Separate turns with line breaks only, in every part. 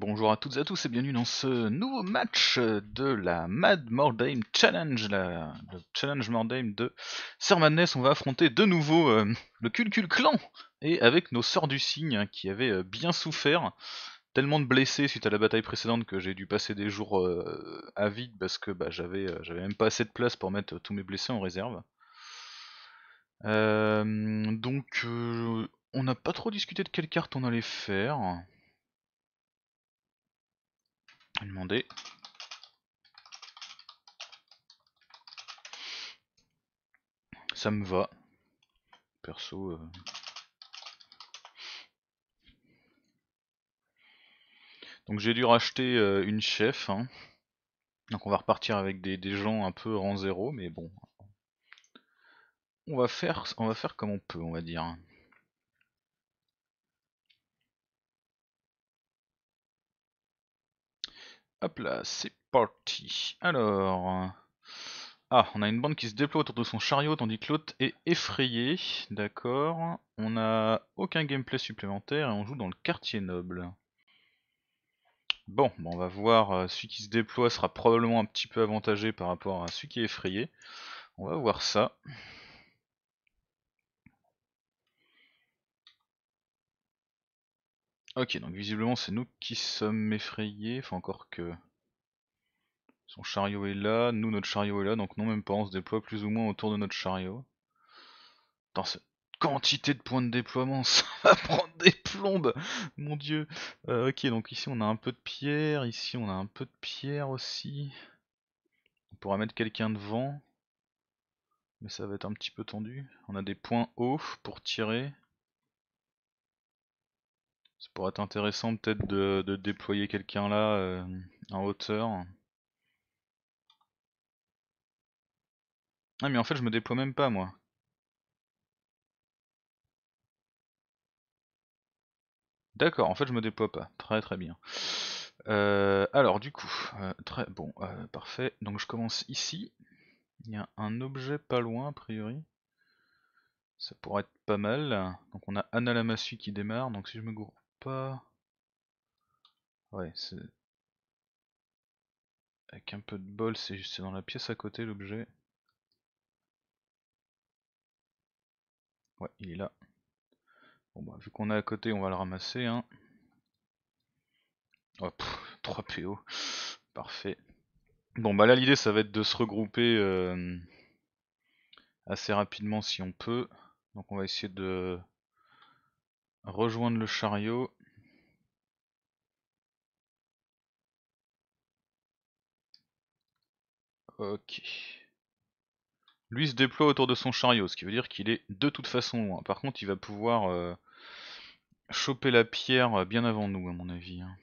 Bonjour à toutes et à tous et bienvenue dans ce nouveau match de la Mad Mordheim Challenge, la, le Challenge Mordheim de Sir Madness. On va affronter de nouveau le euh, le Culcul Clan et avec nos Sœurs du Cygne hein, qui avaient euh, bien souffert. Tellement de blessés suite à la bataille précédente que j'ai dû passer des jours euh, à vide parce que bah, j'avais même pas assez de place pour mettre tous mes blessés en réserve. donc on n'a pas trop discuté de quelle carte on allait faire demander. Ça me va. Perso. Euh. Donc j'ai dû racheter euh, une chef. Hein. Donc on va repartir avec des, gens un peu rang zéro, mais bon. On va faire on va faire comme on peut, on va dire. Hop là, c'est parti. Alors... Euh, ah, on a une bande qui se déploie autour de son chariot tandis que l'autre est effrayé. D'accord. On a aucun gameplay supplémentaire et on joue dans le quartier noble. Bon, bon, on va voir. Euh, celui qui se déploie sera probablement un petit peu avantagé par rapport à celui qui est effrayé. On va voir ça. Ok, donc visiblement c'est nous qui sommes effrayés, enfin encore que... Son chariot est là, nous notre chariot est là, donc non même pas, on se déploie plus ou moins autour de notre chariot. Dans cette quantité de points de déploiement, ça va prendre des plombes Mon dieu euh, Ok, donc ici on a un peu de pierre, ici on a un peu de pierre aussi. On pourra mettre quelqu'un devant, mais ça va être un petit peu tendu. On a des points hauts pour tirer. Ça pourrait être intéressant peut-être de, déployer quelqu'un là euh, en hauteur. Ah mais en fait je me déploie même pas moi. D'accord, en fait je me déploie pas. Très très bien. Euh, alors du coup, euh, très bon, parfait. Donc je commence ici. Il y a un objet pas loin a priori. Ça pourrait être pas mal. Donc on a Anna Lamassu qui démarre. Donc si je me gourre pas... Ouais, c'est... Avec un peu de bol, c'est juste dans la pièce à côté l'objet. Ouais, il est là. Bon bah, vu qu'on est à côté, on va le ramasser, hein. 3 PO. Parfait. Bon bah là, l'idée, ça va être de se regrouper euh, assez rapidement si on peut. Donc on va essayer de Rejoindre le chariot Ok. Lui se déploie autour de son chariot, ce qui veut dire qu'il est de toute façon loin. Par contre, il va pouvoir euh, choper la pierre euh, bien avant nous, à mon avis. Hein.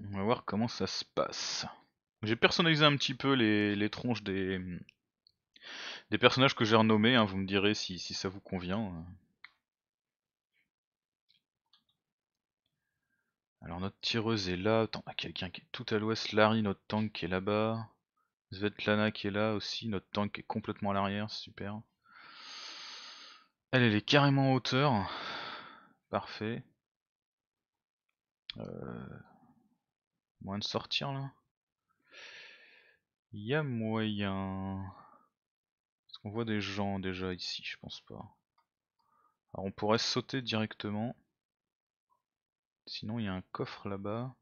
On va voir comment ça se passe. J'ai personnalisé un petit peu les tronches des, des personnages que j'ai renommés, hein, vous me direz si, ça vous convient. Hein. Alors notre tireuse est là, attends, quelqu'un qui est tout à l'ouest, Larry, notre tank qui est là-bas, Svetlana qui est là aussi, notre tank qui est complètement à l'arrière, super. Elle, elle est carrément en hauteur, parfait. Euh, Moins de sortir là Il y a moyen... On voit des gens déjà ici Je pense pas. Alors on pourrait sauter directement. Sinon il y a un coffre là-bas.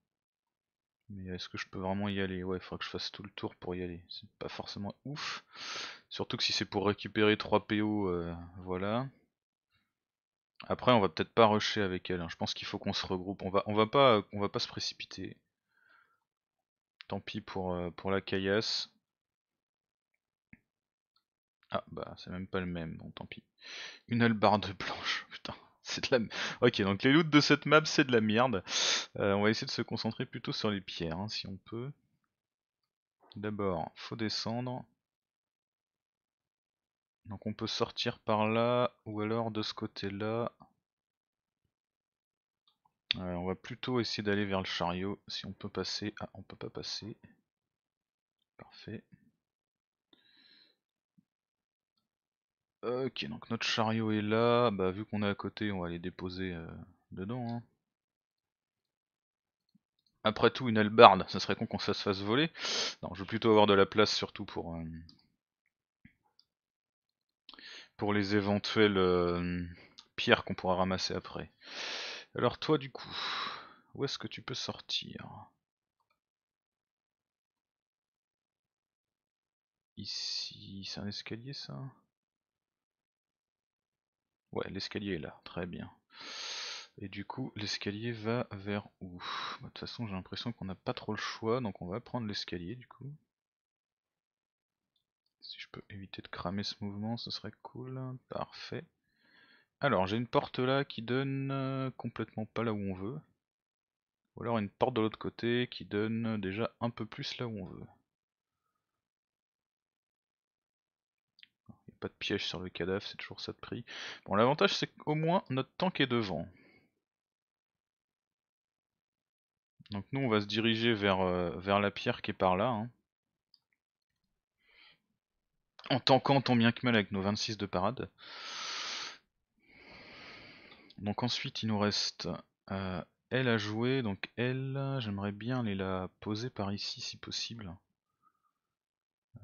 Mais est-ce que je peux vraiment y aller Ouais, il faudra que je fasse tout le tour pour y aller. C'est pas forcément ouf. Surtout que si c'est pour récupérer 3 PO, euh, voilà. Après on va peut-être pas rusher avec elle. Hein. Je pense qu'il faut qu'on se regroupe. On va, on va, pas, va pas se précipiter. Tant pis pour, euh, pour la caillasse. Ah bah c'est même pas le même, donc tant pis. Une hallebarde blanche, putain. C'est de la... Ok, donc les loots de cette map, c'est de la merde. Euh, on va essayer de se concentrer plutôt sur les pierres, hein, si on peut. D'abord, faut descendre. Donc on peut sortir par là, ou alors de ce côté-là. on va plutôt essayer d'aller vers le chariot, si on peut passer. Ah, on peut pas passer. Parfait. Ok, donc notre chariot est là. Bah, vu qu'on est à côté, on va les déposer euh, dedans. Hein. Après tout, une albarde, ça serait con qu'on se fasse voler. Non, je veux plutôt avoir de la place, surtout pour. Euh, pour les éventuelles euh, pierres qu'on pourra ramasser après. Alors, toi, du coup, où est-ce que tu peux sortir Ici, c'est un escalier ça Ouais, l'escalier est là, très bien. Et du coup, l'escalier va vers où bah, De toute façon, j'ai l'impression qu'on n'a pas trop le choix, donc on va prendre l'escalier du coup. Si je peux éviter de cramer ce mouvement, ce serait cool. Parfait. Alors, j'ai une porte là qui donne euh, complètement pas là où on veut. Ou alors une porte de l'autre côté qui donne déjà un peu plus là où on veut. pas de piège sur le cadavre, c'est toujours ça de prix. Bon, l'avantage c'est qu'au moins notre tank est devant. Donc nous on va se diriger vers, euh, vers la pierre qui est par là. Hein. En tankant tant bien que mal avec nos 26 de parade. Donc ensuite il nous reste elle euh, à jouer, donc elle, j'aimerais bien aller la poser par ici si possible.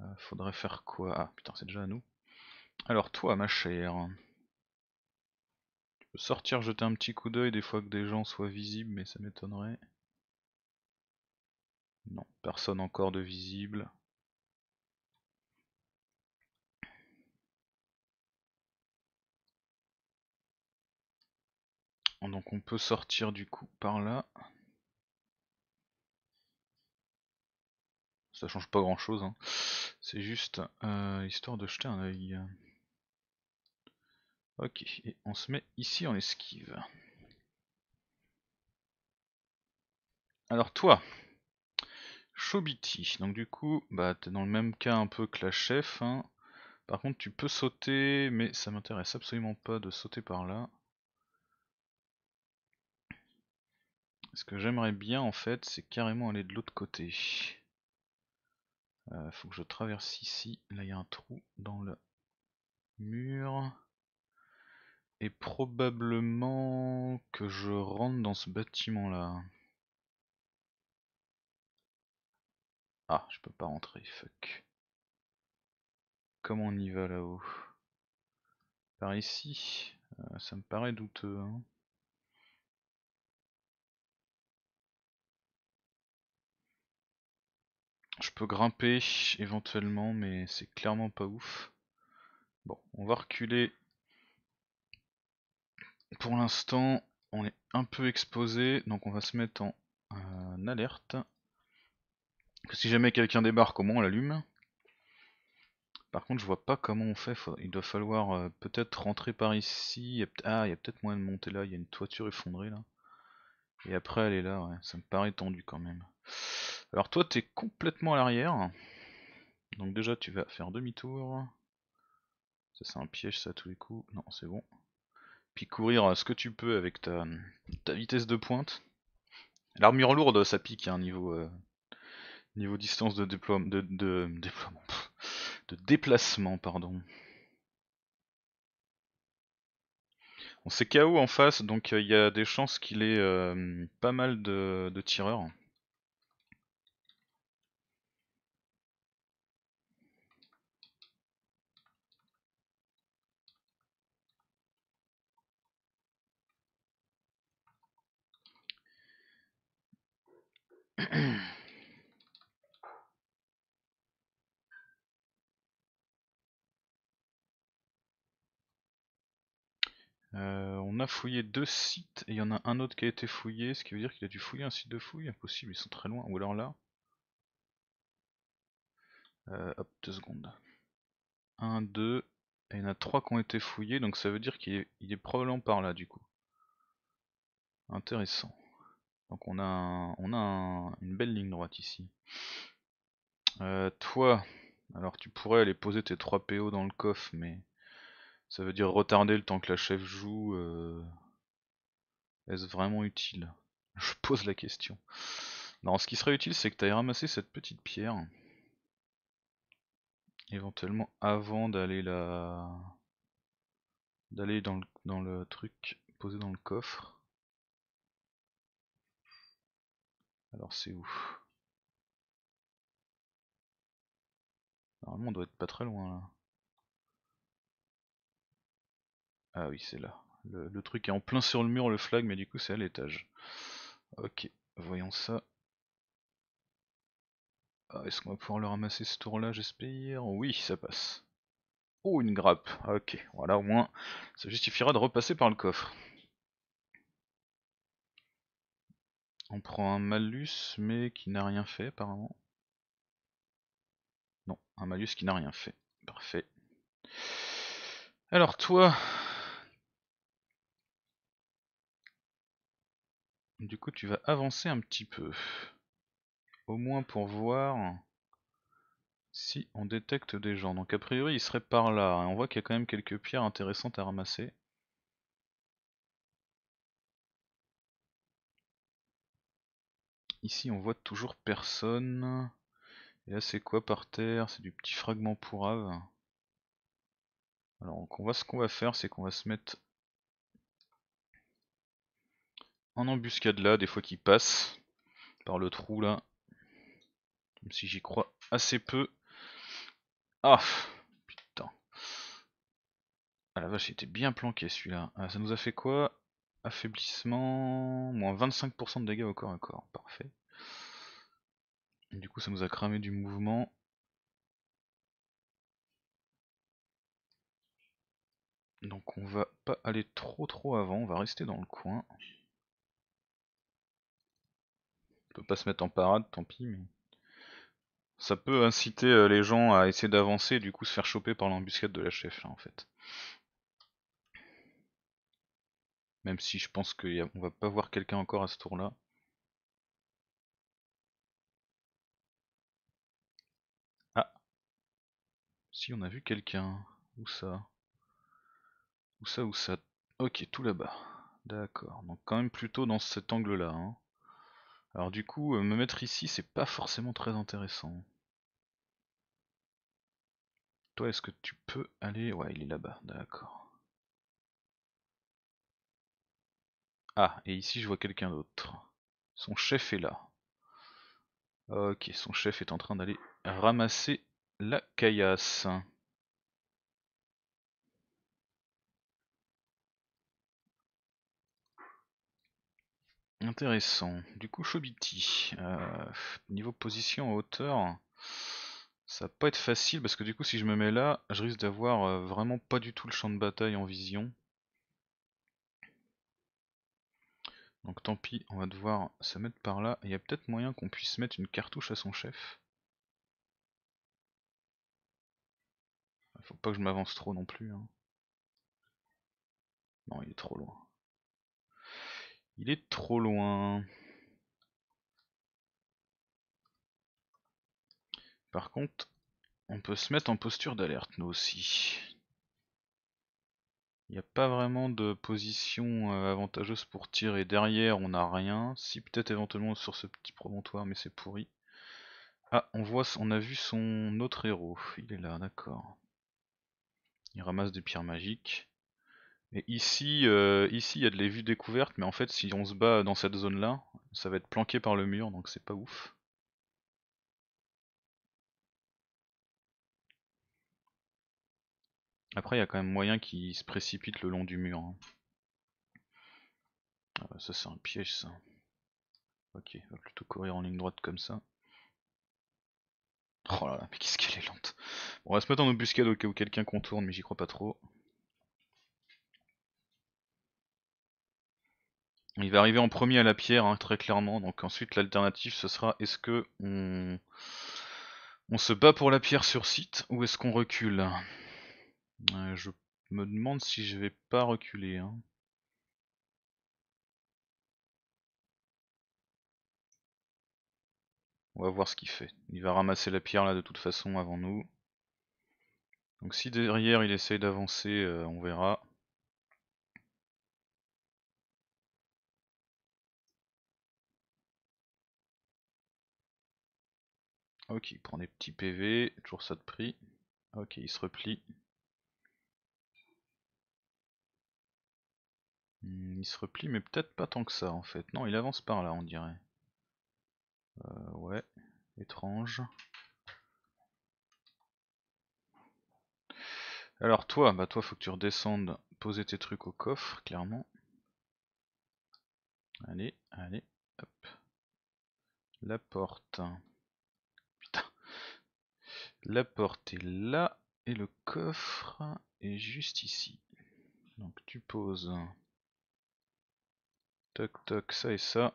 Euh, faudrait faire quoi Ah putain c'est déjà à nous. Alors toi, ma chère, tu peux sortir jeter un petit coup d'œil des fois que des gens soient visibles, mais ça m'étonnerait. Non, personne encore de visible. Donc on peut sortir du coup par là. Ça change pas grand chose, hein. c'est juste euh, histoire de jeter un œil. Ok, et on se met ici en esquive. Alors toi, Chobiti, donc du coup, bah t'es dans le même cas un peu que la chef. Hein. Par contre tu peux sauter, mais ça m'intéresse absolument pas de sauter par là. Ce que j'aimerais bien en fait, c'est carrément aller de l'autre côté. Il euh, faut que je traverse ici, là il y a un trou dans le mur. Et probablement que je rentre dans ce bâtiment là. Ah, je peux pas rentrer, fuck. Comment on y va là-haut Par ici euh, Ça me paraît douteux. Hein. Je peux grimper éventuellement, mais c'est clairement pas ouf. Bon, on va reculer pour l'instant, on est un peu exposé, donc on va se mettre en alerte. Que si jamais quelqu'un débarque, au moins on l'allume. Par contre, je vois pas comment on fait. Il doit falloir euh, peut-être rentrer par ici. Ah, il y a peut-être moyen de monter là. Il y a une toiture effondrée là. Et après, elle est là. Ouais. Ça me paraît tendu quand même. Alors, toi, t'es complètement à l'arrière. Donc, déjà, tu vas faire demi-tour. Ça, c'est un piège, ça, à tous les coups. Non, c'est bon puis courir euh, ce que tu peux avec ta, vitesse de pointe. L'armure lourde, ça pique, un hein, niveau, euh, niveau distance de, déploiement de, de, de déplacement, pardon. On s'est KO en face, donc euh, il y a des chances qu'il ait pas mal de tireurs. Euh, on a fouillé deux sites et il y en a un autre qui a été fouillé, ce qui veut dire qu'il a dû fouiller un site de fouille, impossible, ils sont très loin, ou alors là. Euh, hop, deux secondes. un, deux et il y en a trois qui ont été fouillés, donc ça veut dire qu'il est probablement par là du coup. Intéressant. Donc on a, on a une belle ligne droite ici. Euh, toi, alors tu pourrais aller poser tes 3 PO dans le coffre, mais ça veut dire retarder le temps que la chef joue. Euh, est-ce vraiment utile Je pose la question. Non, ce qui serait utile, c'est que tu ailles ramasser cette petite pierre. Éventuellement avant d'aller la... d'aller dans le, dans le truc posé dans le coffre. Alors c'est où Normalement on doit être pas très loin là. Ah oui c'est là. Le, truc est en plein sur le mur le flag mais du coup c'est à l'étage. Ok, voyons ça. Ah, Est-ce qu'on va pouvoir le ramasser ce tour là j'espère Oui ça passe. Oh une grappe, ok, voilà au moins ça justifiera de repasser par le coffre. On prend un malus mais qui n'a rien fait apparemment. Non, un malus qui n'a rien fait. Parfait. Alors toi... Du coup tu vas avancer un petit peu. Au moins pour voir si on détecte des gens. Donc a priori il serait par là. On voit qu'il y a quand même quelques pierres intéressantes à ramasser. Ici on voit toujours personne. Et là c'est quoi par terre C'est du petit fragment Ave. Alors on va, ce qu'on va faire c'est qu'on va se mettre en embuscade là, des fois qu'il passe par le trou là. Comme si j'y crois assez peu. Ah putain. Ah la vache, il était bien planqué celui-là. Ah, ça nous a fait quoi affaiblissement, moins 25% de dégâts au corps à corps, parfait. Du coup ça nous a cramé du mouvement. Donc on va pas aller trop trop avant, on va rester dans le coin. On peut pas se mettre en parade, tant pis, mais... Ça peut inciter euh, les gens à essayer d'avancer et du coup se faire choper par l'embuscade de la chef là en fait. Même si je pense qu'on va pas voir quelqu'un encore à ce tour-là. Ah Si, on a vu quelqu'un. Où ça Où ça, où ça Ok, tout là-bas. D'accord, donc quand même plutôt dans cet angle-là. Hein. Alors du coup, euh, me mettre ici, c'est pas forcément très intéressant. Toi, est-ce que tu peux aller... Ouais, il est là-bas, d'accord. Ah, et ici je vois quelqu'un d'autre. Son chef est là. Ok, son chef est en train d'aller ramasser la caillasse. Intéressant. Du coup, Chobiti, euh, niveau position en hauteur, ça va pas être facile parce que du coup, si je me mets là, je risque d'avoir euh, vraiment pas du tout le champ de bataille en vision. Donc tant pis, on va devoir se mettre par là. Il y a peut-être moyen qu'on puisse mettre une cartouche à son chef. Faut pas que je m'avance trop non plus. Hein. Non, il est trop loin. Il est trop loin. Par contre, on peut se mettre en posture d'alerte, nous aussi. Il n'y a pas vraiment de position euh, avantageuse pour tirer. Derrière, on n'a rien. Si, peut-être éventuellement sur ce petit promontoire, mais c'est pourri. Ah, on voit, on a vu son autre héros. Il est là, d'accord. Il ramasse des pierres magiques. Et ici, euh, ici, il y a de les vues découvertes, mais en fait, si on se bat dans cette zone-là, ça va être planqué par le mur, donc c'est pas ouf. Après, il y a quand même moyen qu'il se précipite le long du mur. Hein. Ah bah, ça, c'est un piège, ça. Ok, va plutôt courir en ligne droite comme ça. Oh là là, mais qu'est-ce qu'elle est lente. on va se mettre en embuscade au cas où quelqu'un contourne, mais j'y crois pas trop. Il va arriver en premier à la pierre, hein, très clairement. Donc ensuite, l'alternative, ce sera est-ce que on se bat pour la pierre sur site ou est-ce qu'on recule je me demande si je vais pas reculer. Hein. On va voir ce qu'il fait. Il va ramasser la pierre là de toute façon avant nous. Donc si derrière il essaye d'avancer, euh, on verra. Ok, il prend des petits PV, toujours ça de prix. Ok, il se replie. Hmm, il se replie, mais peut-être pas tant que ça en fait. Non, il avance par là, on dirait. Euh, ouais, étrange. Alors toi, bah toi faut que tu redescendes, poser tes trucs au coffre, clairement. Allez, allez, hop. La porte. Putain. La porte est là et le coffre est juste ici. Donc tu poses Toc toc, ça et ça.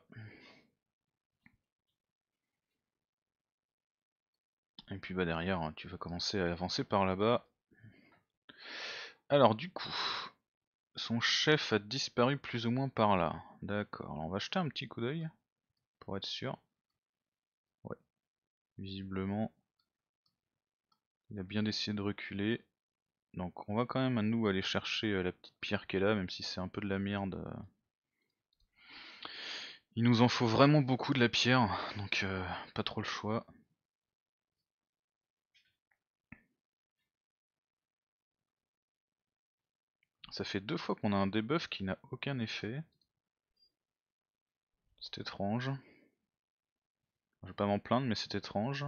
Et puis bah derrière, hein, tu vas commencer à avancer par là-bas. Alors du coup, son chef a disparu plus ou moins par là. D'accord, on va jeter un petit coup d'œil pour être sûr. Ouais. Visiblement, il a bien décidé de reculer. Donc on va quand même à nous aller chercher euh, la petite pierre qui est là, même si c'est un peu de la merde euh. Il nous en faut vraiment beaucoup de la pierre, donc euh, pas trop le choix. Ça fait deux fois qu'on a un debuff qui n'a aucun effet. C'est étrange. Je vais pas m'en plaindre, mais c'est étrange.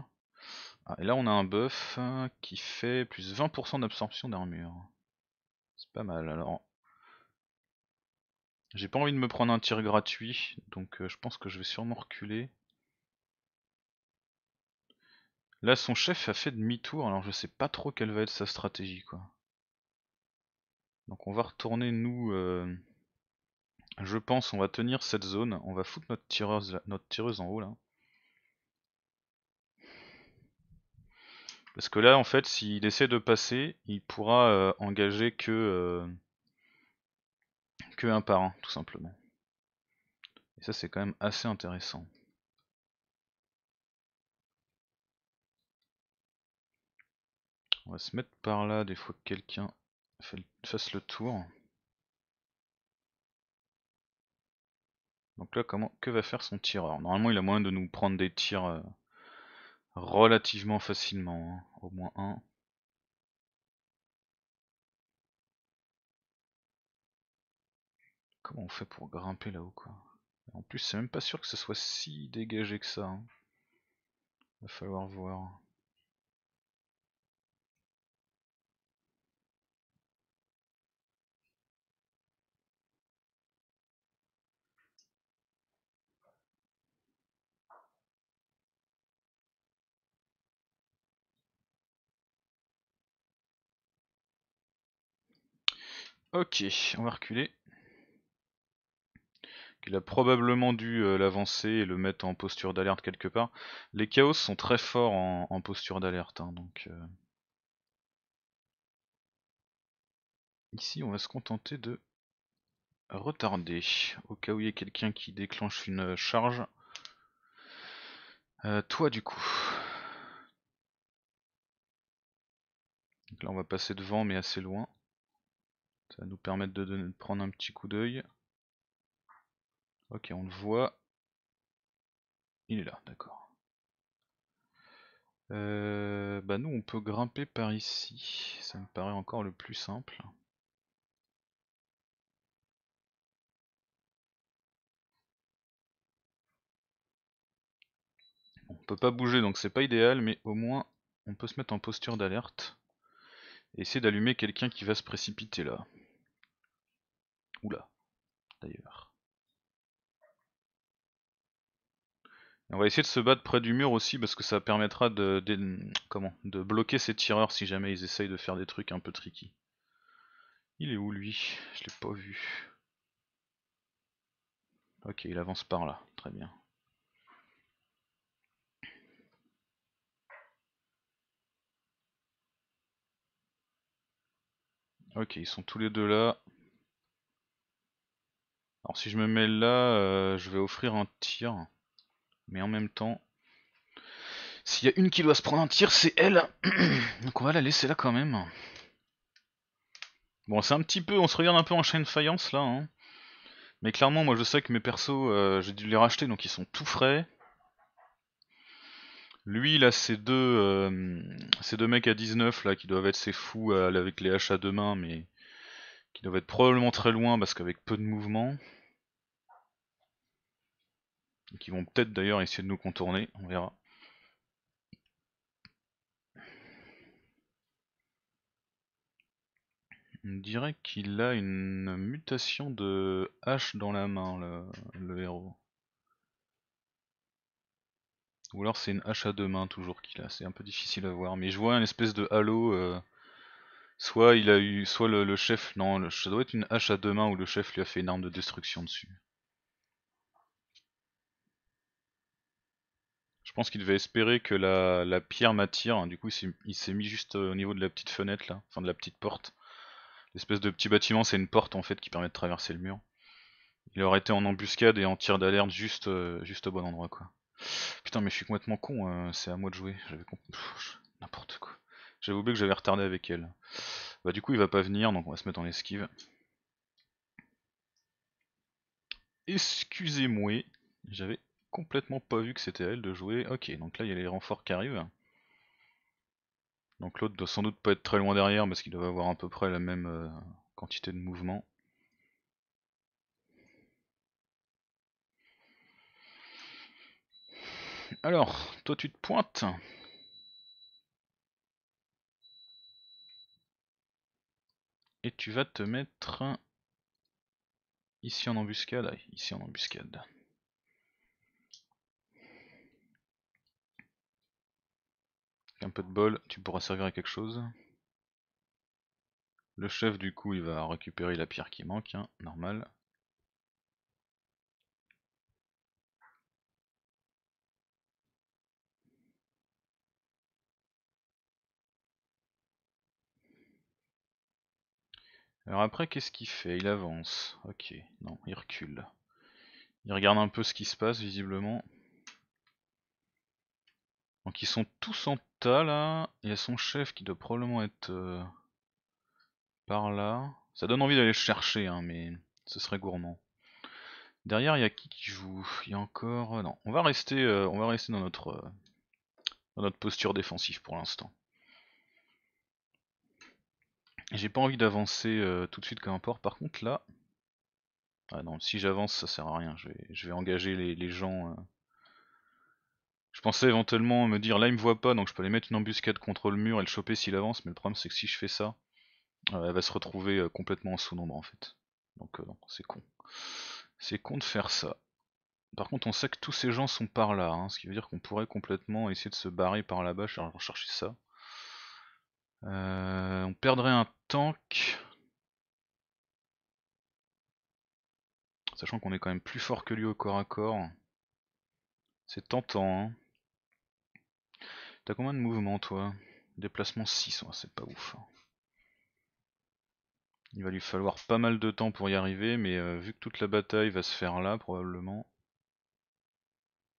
Ah, et là on a un buff qui fait plus 20% d'absorption d'armure. C'est pas mal. Alors j'ai pas envie de me prendre un tir gratuit, donc euh, je pense que je vais sûrement reculer. Là, son chef a fait demi-tour, alors je sais pas trop quelle va être sa stratégie, quoi. Donc on va retourner, nous... Euh, je pense, on va tenir cette zone. On va foutre notre tireuse, notre tireuse en haut, là. Parce que là, en fait, s'il essaie de passer, il pourra euh, engager que que un par un, tout simplement. Et ça, c'est quand même assez intéressant. On va se mettre par là, des fois que quelqu'un fasse le tour. Donc là, comment que va faire son tireur Normalement, il a moyen de nous prendre des tirs euh, relativement facilement. Hein. Au moins un. Comment on fait pour grimper là-haut quoi En plus c'est même pas sûr que ce soit si dégagé que ça. Hein. Va falloir voir. Ok, on va reculer. Il a probablement dû euh, l'avancer et le mettre en posture d'alerte quelque part. Les chaos sont très forts en, posture d'alerte, hein, donc... Euh. Ici, on va se contenter de retarder, au cas où il y a quelqu'un qui déclenche une charge. Euh, toi, du coup... là, on va passer devant, mais assez loin. Ça va nous permettre de prendre un petit coup d'œil. Ok, on le voit. Il est là, d'accord. Euh, bah nous on peut grimper par ici, ça me paraît encore le plus simple. On peut pas bouger donc c'est pas idéal mais au moins on peut se mettre en posture d'alerte et essayer d'allumer quelqu'un qui va se précipiter là. Ou là, d'ailleurs. On va essayer de se battre près du mur aussi parce que ça permettra de, comment, de bloquer ces tireurs si jamais ils essayent de faire des trucs un peu tricky. Il est où lui Je l'ai pas vu. Ok, il avance par là, très bien. Ok, ils sont tous les deux là. Alors si je me mets là, euh, je vais offrir un tir. Mais en même temps, s'il y a une qui doit se prendre un tir, c'est elle. Donc on va la laisser là quand même. Bon, c'est un petit peu, on se regarde un peu en chaîne faïence là. Hein. Mais clairement, moi je sais que mes persos, euh, j'ai dû les racheter, donc ils sont tout frais. Lui, là, c'est deux, euh, ces deux mecs à 19, là, qui doivent être ses fous euh, avec les haches à deux mains, mais qui doivent être probablement très loin parce qu'avec peu de mouvement qui vont peut-être d'ailleurs essayer de nous contourner, on verra. On dirait qu'il a une mutation de hache dans la main, le, héros. Ou alors c'est une hache à deux mains toujours qu'il a, c'est un peu difficile à voir. Mais je vois une espèce de halo. Euh, soit il a eu. Soit le, chef. Non, le, ça doit être une hache à deux mains où le chef lui a fait une arme de destruction dessus. Je pense qu'il devait espérer que la, pierre m'attire. Du coup, il s'est mis juste euh, au niveau de la petite fenêtre, là, enfin de la petite porte. L'espèce de petit bâtiment, c'est une porte en fait qui permet de traverser le mur. Il aurait été en embuscade et en tir d'alerte juste, euh, juste au bon endroit, quoi. Putain, mais je suis complètement con, euh, c'est à moi de jouer. J'avais N'importe quoi. J'avais oublié que j'avais retardé avec elle. Bah, du coup, il va pas venir, donc on va se mettre en esquive. Excusez-moi, j'avais complètement pas vu que c'était elle de jouer. Ok, donc là il y a les renforts qui arrivent. Donc l'autre doit sans doute pas être très loin derrière parce qu'il doit avoir à peu près la même euh, quantité de mouvement. Alors, toi tu te pointes Et tu vas te mettre ici en embuscade, ici en embuscade. un peu de bol, tu pourras servir à quelque chose. Le chef, du coup, il va récupérer la pierre qui manque, hein, normal. Alors après, qu'est-ce qu'il fait Il avance. Ok, non, il recule. Il regarde un peu ce qui se passe, visiblement. Donc ils sont tous en tas là. Il y a son chef qui doit probablement être euh, par là. Ça donne envie d'aller chercher, hein, mais ce serait gourmand. Derrière, il y a qui qui joue Il y a encore... Euh, non, on va rester, euh, on va rester dans, notre, notre posture défensive pour l'instant. J'ai pas envie d'avancer tout de suite comme un port. Par contre là... Ah non, si j'avance, ça sert à rien. Je vais, engager les gens je pensais éventuellement me dire là il me voit pas donc je peux aller mettre une embuscade contre le mur et le choper s'il avance mais le problème c'est que si je fais ça euh, elle va se retrouver euh, complètement en sous-nombre en fait. Donc euh, c'est con. C'est con de faire ça. Par contre on sait que tous ces gens sont par là, hein, ce qui veut dire qu'on pourrait complètement essayer de se barrer par là-bas, chercher ça. on perdrait un tank. Sachant qu'on est quand même plus fort que lui au corps à corps. C'est tentant hein. T'as combien de mouvements toi Déplacement 6, c'est pas ouf. Hein. Il va lui falloir pas mal de temps pour y arriver, mais euh, vu que toute la bataille va se faire là, probablement,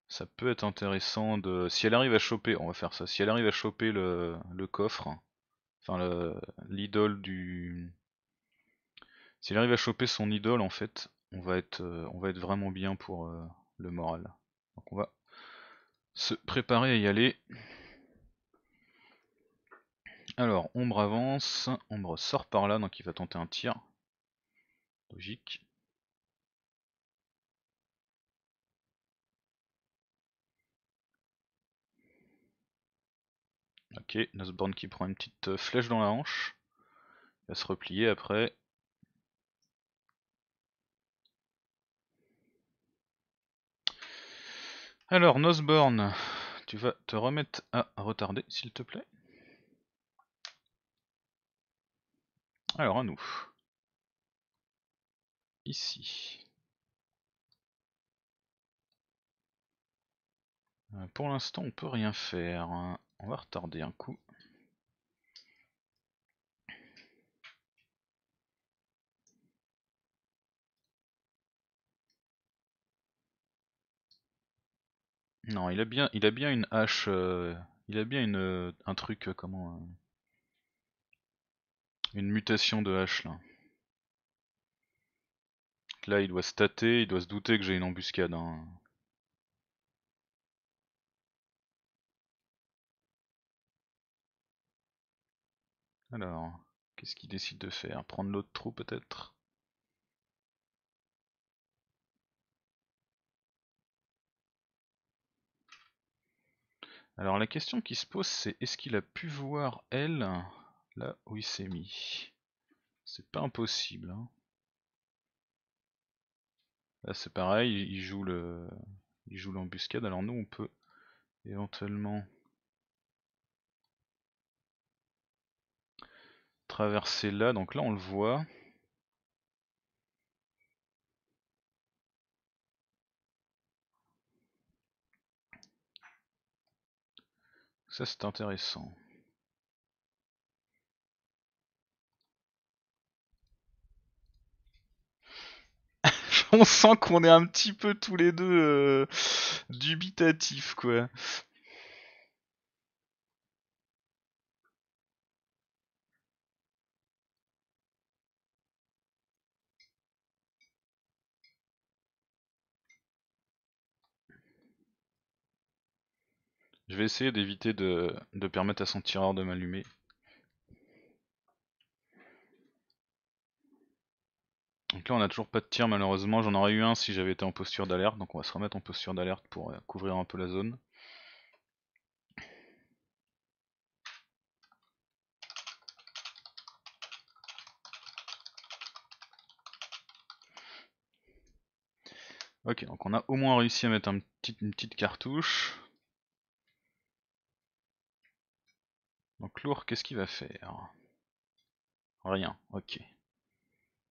ça peut être intéressant de... Si elle arrive à choper, on va faire ça, si elle arrive à choper le, coffre, enfin l'idole du... Si elle arrive à choper son idole, en fait, on va être, euh, on va être vraiment bien pour euh, le moral. Donc on va se préparer à y aller. Alors, ombre avance, ombre sort par là, donc il va tenter un tir. Logique. Ok, Nosborn qui prend une petite euh, flèche dans la hanche. Il va se replier après. Alors Nosborn, tu vas te remettre à retarder s'il te plaît. Alors à nous. Ici. Euh, pour l'instant, on peut rien faire. Hein. On va retarder un coup. Non, il a bien, il a bien une hache, euh, il a bien une, euh, un truc, comment, une mutation de H là. Là, il doit se tâter, il doit se douter que j'ai une embuscade. Hein. Alors, qu'est-ce qu'il décide de faire Prendre l'autre trou peut-être Alors la question qui se pose c'est est-ce qu'il a pu voir elle là où il s'est mis. C'est pas impossible. Hein. Là c'est pareil, il joue le, il joue l'embuscade. Alors nous on peut éventuellement traverser là. Donc là on le voit. Ça c'est intéressant. on sent qu'on est un petit peu tous les deux euh, dubitatifs, quoi. Je vais essayer d'éviter de, de permettre à son tireur de m'allumer. Donc là on a toujours pas de tir malheureusement, j'en aurais eu un si j'avais été en posture d'alerte, donc on va se remettre en posture d'alerte pour euh, couvrir un peu la zone. Ok, donc on a au moins réussi à mettre une petite cartouche. Donc lourd, qu'est-ce qu'il va faire Rien, ok.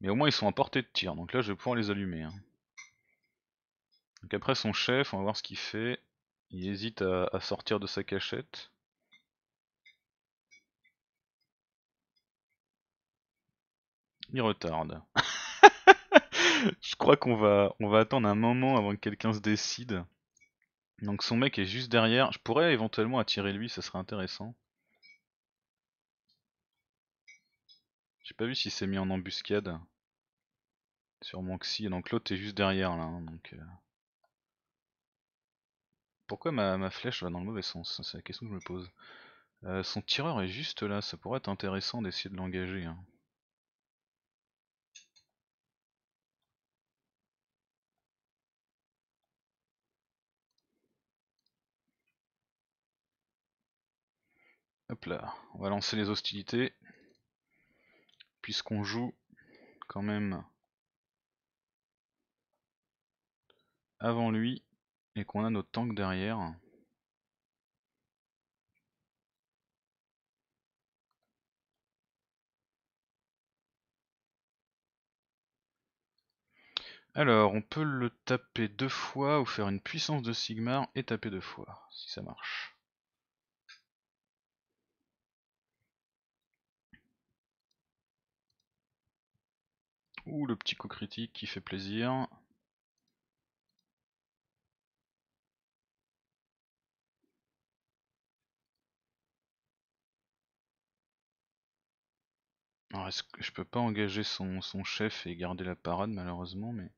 Mais au moins ils sont à portée de tir, donc là je vais pouvoir les allumer. Hein. Donc après son chef, on va voir ce qu'il fait. Il hésite à, sortir de sa cachette. Il retarde. je crois qu'on va, on va attendre un moment avant que quelqu'un se décide. Donc son mec est juste derrière. Je pourrais éventuellement attirer lui, ça serait intéressant. J'ai pas vu s'il s'est mis en embuscade. Sûrement que si, donc l'autre est juste derrière là. Hein, donc, euh. Pourquoi ma, flèche va dans le mauvais sens C'est la question que je me pose. Euh, son tireur est juste là, ça pourrait être intéressant d'essayer de l'engager. Hein. Hop là, on va lancer les hostilités. Puisqu'on joue quand même avant lui et qu'on a notre tank derrière. Alors, on peut le taper deux fois ou faire une puissance de Sigmar et taper deux fois, si ça marche. Ouh, le petit coup critique qui fait plaisir. Alors je peux pas engager son, chef et garder la parade malheureusement mais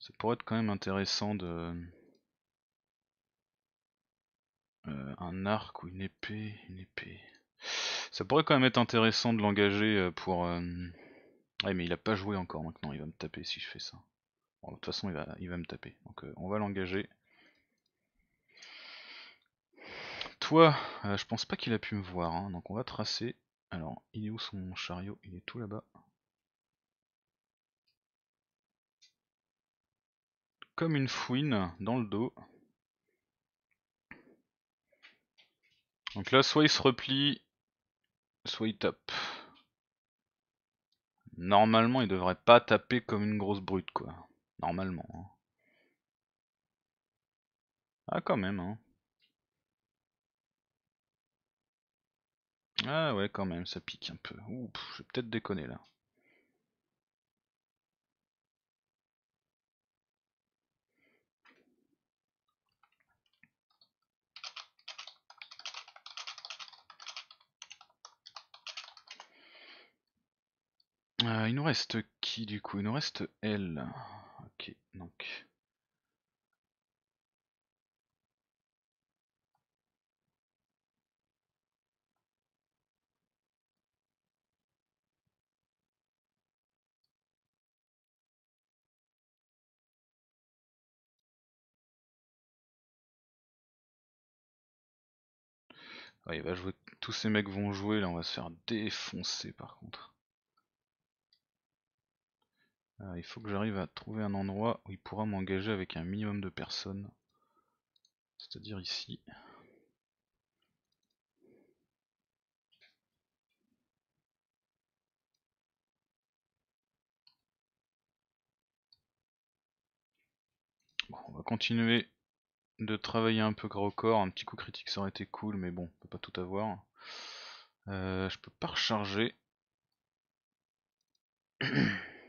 ça pourrait être quand même intéressant de euh, un arc ou une épée une épée ça pourrait quand même être intéressant de l'engager euh, pour Ah mais il a pas joué encore maintenant il va me taper si je fais ça bon, de toute façon il va, il va me taper donc on va l'engager toi je pense pas qu'il a pu me voir hein, donc on va tracer alors, il est où son chariot Il est tout là-bas. Comme une fouine dans le dos. Donc là, soit il se replie, soit il tape. Normalement, il devrait pas taper comme une grosse brute, quoi. Normalement. Hein. Ah, quand même, hein. Ah ouais, quand même, ça pique un peu. Ouh, je vais peut-être déconner là. Euh, il nous reste qui du coup Il nous reste elle. Ok, donc. Bah, tous ces mecs vont jouer, là on va se faire défoncer par contre. Euh, il faut que j'arrive à trouver un endroit où il pourra m'engager avec un minimum de personnes. C'est-à-dire ici. on va continuer de travailler un peu gros corps. Un petit coup critique, ça aurait été cool, mais bon, on peut pas tout avoir. Euh, je peux pas recharger.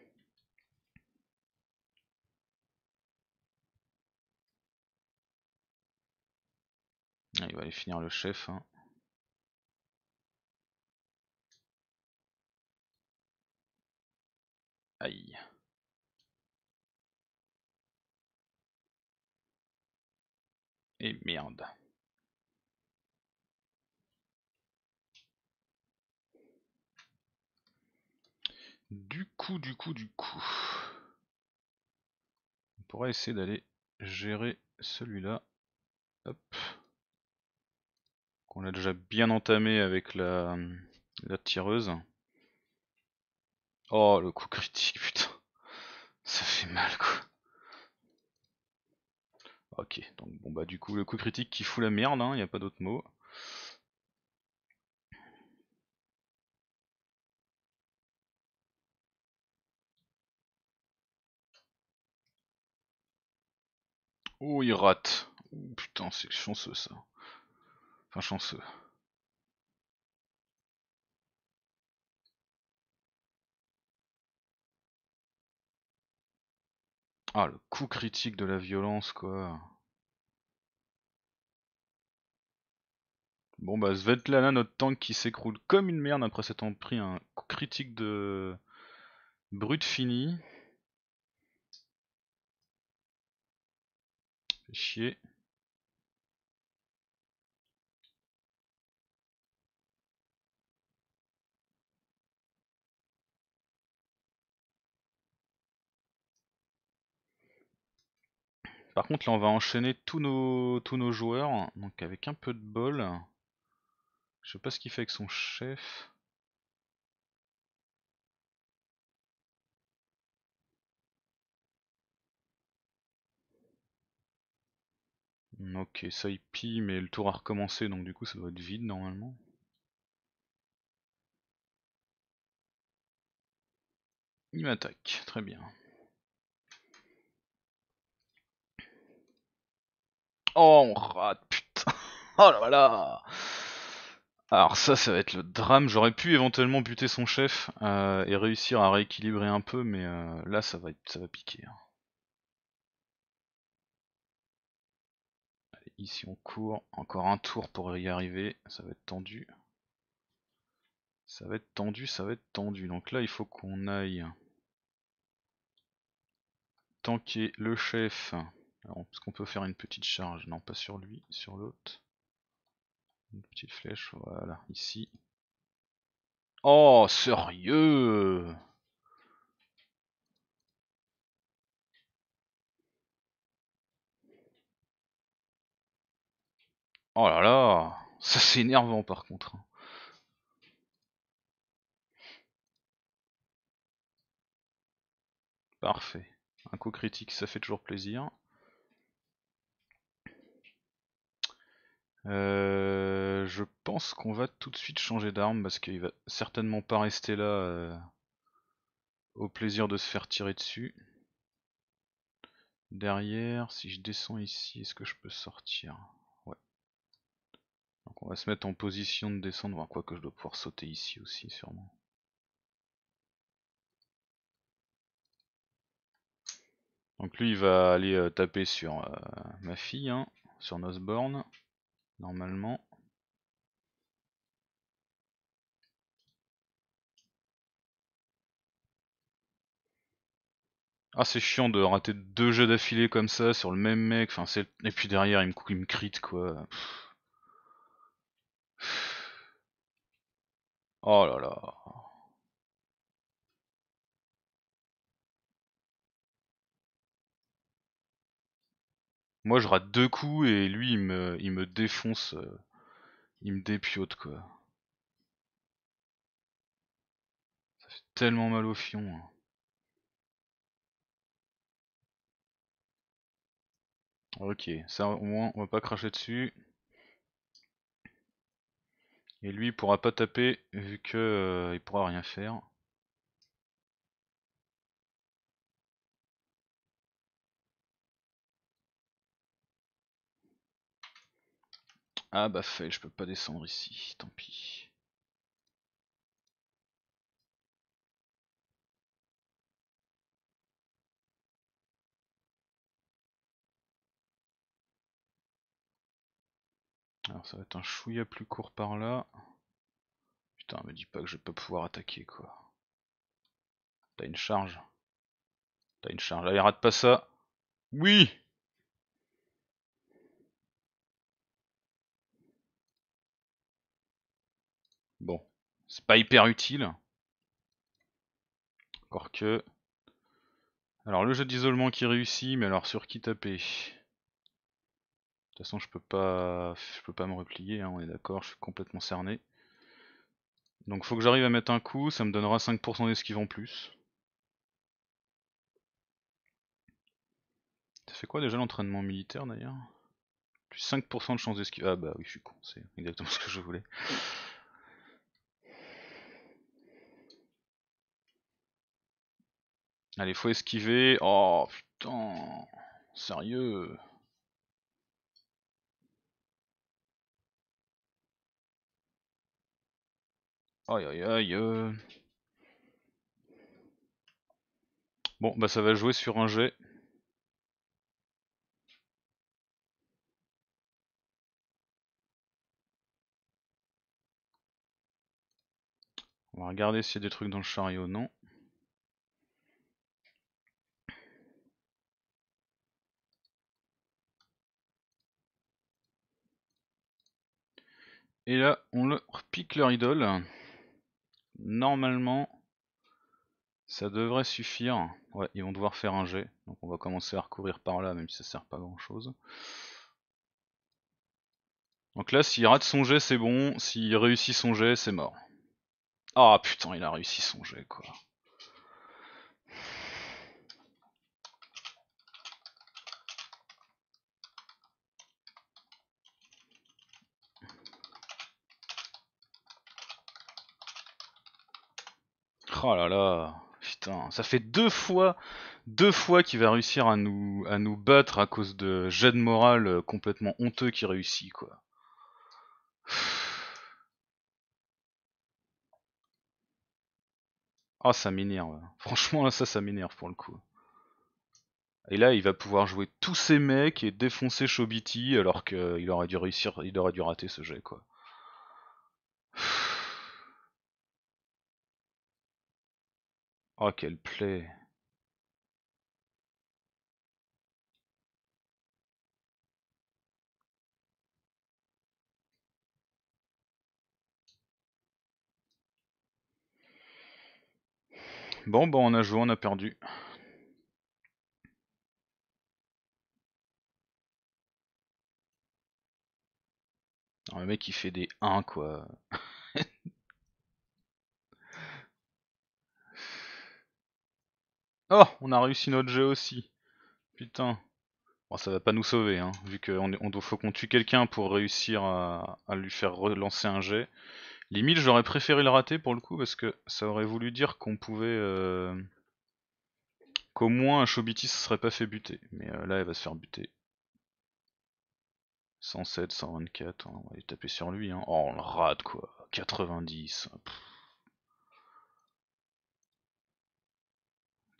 Ah, il va aller finir le chef. Hein. Aïe. Et merde. Du coup, du coup, du coup. On pourra essayer d'aller gérer celui-là. Hop. Qu'on a déjà bien entamé avec la, la tireuse. Oh, le coup critique, putain. Ça fait mal, quoi. Ok, donc bon bah du coup le coup critique qui fout la merde, il hein, n'y a pas d'autre mot. Oh il rate. Oh, putain c'est chanceux ça. Enfin chanceux. Ah, le coup critique de la violence, quoi. Bon, bah, là, notre tank qui s'écroule comme une merde après s'être pris un coup critique de. Brut fini. Fait chier. Par contre là on va enchaîner tous nos, tous nos joueurs, donc avec un peu de bol. Je sais pas ce qu'il fait avec son chef. Ok, ça il pille, mais le tour a recommencé, donc du coup ça doit être vide normalement. Il m'attaque, très bien. Oh, on rate, putain. Oh là là. Alors ça, ça va être le drame. J'aurais pu éventuellement buter son chef euh, et réussir à rééquilibrer un peu, mais euh, là, ça va, ça va piquer. Hein. ici, on court. Encore un tour pour y arriver. Ça va être tendu. Ça va être tendu, ça va être tendu. Donc là, il faut qu'on aille tanker le chef parce qu'on peut faire une petite charge Non, pas sur lui, sur l'autre. Une petite flèche, voilà, ici. Oh, sérieux Oh là là Ça c'est énervant par contre. Hein. Parfait. Un coup critique, ça fait toujours plaisir. Euh, je pense qu'on va tout de suite changer d'arme parce qu'il va certainement pas rester là euh, au plaisir de se faire tirer dessus. Derrière, si je descends ici, est-ce que je peux sortir Ouais. Donc on va se mettre en position de descendre, voire quoi que je dois pouvoir sauter ici aussi sûrement. Donc lui il va aller euh, taper sur ma fille, hein, sur Nosborn normalement Ah c'est chiant de rater deux jeux d'affilée comme ça sur le même mec, enfin c'est. Et puis derrière il me, il me crit quoi. Oh là là. Moi, je rate deux coups et lui, il me, il me défonce. Euh, il me dépiote, quoi. Ça fait tellement mal au fion. Hein. Ok, ça au moins, on va pas cracher dessus. Et lui, il pourra pas taper vu que euh, il pourra rien faire. Ah bah fait, je peux pas descendre ici, tant pis. Alors ça va être un chouïa plus court par là. Putain, me dis pas que je vais pas pouvoir attaquer quoi. T'as une charge T'as une charge. Allez, rate pas ça. Oui C'est pas hyper utile. Encore que... Alors le jeu d'isolement qui réussit, mais alors sur qui taper De toute façon je peux pas. Je peux pas me replier, hein, on est d'accord, je suis complètement cerné. Donc faut que j'arrive à mettre un coup, ça me donnera 5% d'esquive en plus. Ça fait quoi déjà l'entraînement militaire d'ailleurs Plus 5% de chance d'esquive. Ah bah oui je suis con, c'est exactement ce que je voulais. Allez, faut esquiver. Oh putain, sérieux. Aïe aïe aïe. Euh. Bon, bah ça va jouer sur un jet. On va regarder s'il y a des trucs dans le chariot, non. Et là, on leur pique leur idole. Normalement, ça devrait suffire. Ouais, ils vont devoir faire un jet. Donc on va commencer à recourir par là, même si ça sert pas grand chose. Donc là, s'il rate son jet, c'est bon. S'il réussit son jet, c'est mort. Ah putain, il a réussi son jet, quoi. Oh là là, putain, ça fait deux fois, deux fois qu'il va réussir à nous, à nous battre à cause de jets de morale euh, complètement honteux qui réussit, quoi. Ah, oh, ça m'énerve. Franchement, là, ça, ça m'énerve pour le coup. Et là, il va pouvoir jouer tous ses mecs et défoncer Shobiti alors qu'il aurait dû réussir, il aurait dû rater ce jet, quoi. Oh, ah, quelle plaie Bon, bon, on a joué, on a perdu. un le mec, qui fait des 1, quoi. Oh, on a réussi notre jet aussi. Putain. Bon, ça va pas nous sauver, hein, vu qu'on on, faut qu'on tue quelqu'un pour réussir à, lui faire relancer un jet. Limite, j'aurais préféré le rater pour le coup, parce que ça aurait voulu dire qu'on pouvait... Euh, qu'au moins un Shobiti se serait pas fait buter. Mais euh, là, elle va se faire buter. 107, 124, hein, on va aller taper sur lui. Hein. Oh, on le rate, quoi. 90.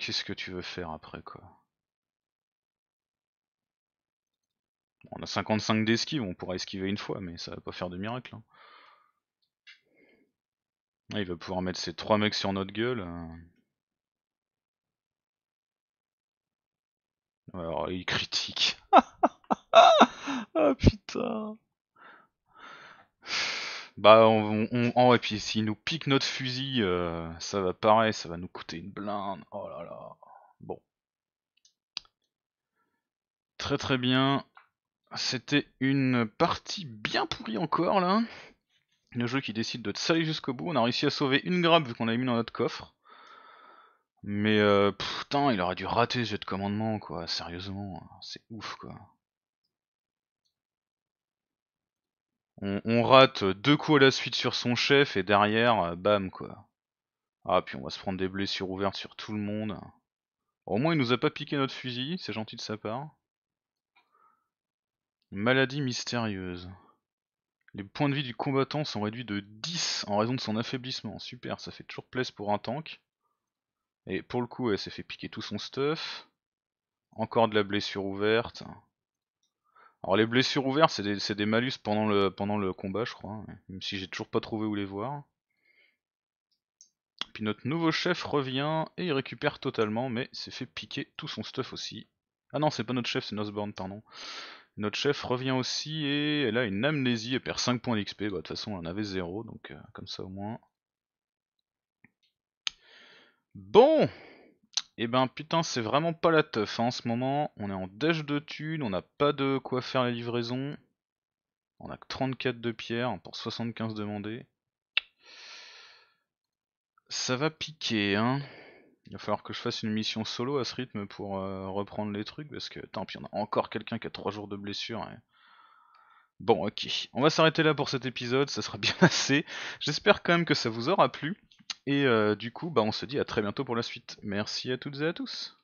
qu'est-ce que tu veux faire après quoi On a 55 d'esquive, on pourra esquiver une fois, mais ça va pas faire de miracle. Hein. Ah, il va pouvoir mettre ses trois mecs sur notre gueule. Hein. Alors, il critique. ah putain bah, on, oh, et puis s'il nous pique notre fusil, euh, ça va pareil, ça va nous coûter une blinde. Oh là là. Bon. Très très bien. C'était une partie bien pourrie encore là. Le jeu qui décide de te jusqu'au bout. On a réussi à sauver une grappe vu qu'on l'avait mis dans notre coffre. Mais euh, putain, il aurait dû rater ce jeu de commandement quoi. Sérieusement, c'est ouf quoi. On, rate deux coups à la suite sur son chef et derrière, euh, bam quoi. Ah, puis on va se prendre des blessures ouvertes sur tout le monde. Au moins, il nous a pas piqué notre fusil, c'est gentil de sa part. Maladie mystérieuse. Les points de vie du combattant sont réduits de 10 en raison de son affaiblissement. Super, ça fait toujours plaisir pour un tank. Et pour le coup, elle s'est fait piquer tout son stuff. Encore de la blessure ouverte. Alors les blessures ouvertes, c'est des, malus pendant le, combat, je crois. Hein, même si j'ai toujours pas trouvé où les voir. Puis notre nouveau chef revient et il récupère totalement, mais s'est fait piquer tout son stuff aussi. Ah non, c'est pas notre chef, c'est Nosborn, pardon. Notre chef revient aussi et elle a une amnésie et perd 5 points d'XP. Bah, de toute façon, elle en avait 0, donc euh, comme ça au moins. Bon et eh ben putain, c'est vraiment pas la teuf hein, en ce moment. On est en dash de thunes, on n'a pas de quoi faire les livraisons. On a que 34 de pierre hein, pour 75 demandés. Ça va piquer, hein. Il va falloir que je fasse une mission solo à ce rythme pour euh, reprendre les trucs, parce que tant pis, on a encore quelqu'un qui a 3 jours de blessure. Hein. Bon, ok. On va s'arrêter là pour cet épisode, ça sera bien assez. J'espère quand même que ça vous aura plu. Et euh, du coup, bah, on se dit à très bientôt pour la suite. Merci à toutes et à tous.